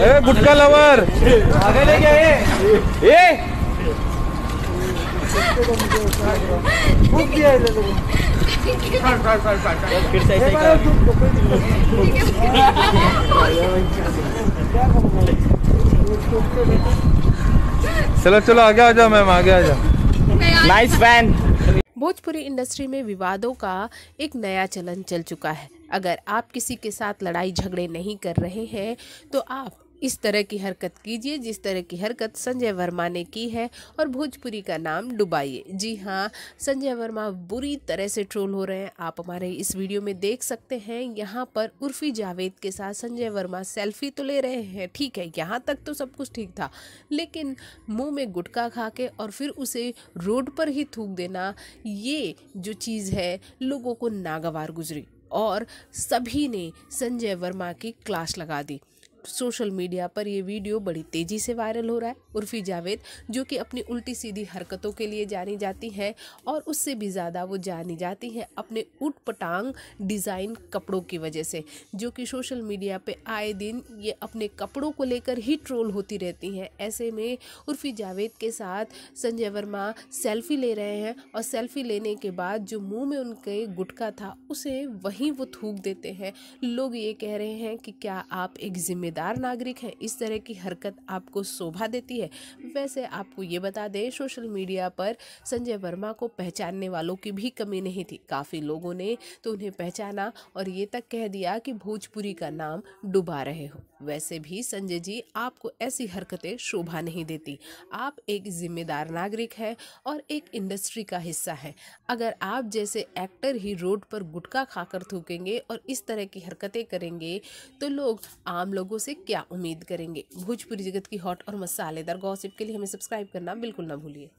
गुटका lover आगे ये चलो चलो आगे आ जाओ मैम आगे आ जाओ नाइस फैन भोजपुरी इंडस्ट्री में विवादों का एक नया चलन चल चुका है अगर आप किसी के साथ लड़ाई झगड़े नहीं कर रहे हैं तो आप इस तरह की हरकत कीजिए जिस तरह की हरकत संजय वर्मा ने की है और भोजपुरी का नाम डुबाइए जी हाँ संजय वर्मा बुरी तरह से ट्रोल हो रहे हैं आप हमारे इस वीडियो में देख सकते हैं यहाँ पर उर्फी जावेद के साथ संजय वर्मा सेल्फी तो ले रहे हैं ठीक है यहाँ तक तो सब कुछ ठीक था लेकिन मुंह में गुटखा खा के और फिर उसे रोड पर ही थूक देना ये जो चीज़ है लोगों को नागवार गुजरी और सभी ने संजय वर्मा की क्लास लगा दी सोशल मीडिया पर ये वीडियो बड़ी तेज़ी से वायरल हो रहा है उर्फी जावेद जो कि अपनी उल्टी सीधी हरकतों के लिए जानी जाती हैं और उससे भी ज़्यादा वो जानी जाती हैं अपने उट पटांग डिज़ाइन कपड़ों की वजह से जो कि सोशल मीडिया पे आए दिन ये अपने कपड़ों को लेकर ही ट्रोल होती रहती हैं ऐसे में उर्फी जावेद के साथ संजय वर्मा सेल्फी ले रहे हैं और सेल्फी लेने के बाद जो मुंह में उनके गुटका था उसे वहीं वो थूक देते हैं लोग ये कह रहे हैं कि क्या आप एक जिम्मेदार जिम्मेदार नागरिक हैं इस तरह की हरकत आपको शोभा देती है वैसे आपको ये बता दें सोशल मीडिया पर संजय वर्मा को पहचानने वालों की भी कमी नहीं थी काफ़ी लोगों ने तो उन्हें पहचाना और ये तक कह दिया कि भोजपुरी का नाम डुबा रहे हो वैसे भी संजय जी आपको ऐसी हरकतें शोभा नहीं देती आप एक जिम्मेदार नागरिक हैं और एक इंडस्ट्री का हिस्सा हैं अगर आप जैसे एक्टर ही रोड पर गुटखा खाकर थूकेंगे और इस तरह की हरकतें करेंगे तो लोग आम लोगों से क्या उम्मीद करेंगे भोजपुरी जगत की हॉट और मसालेदार गॉसिप उसके लिए हमें सब्सक्राइब करना बिल्कुल ना भूलिए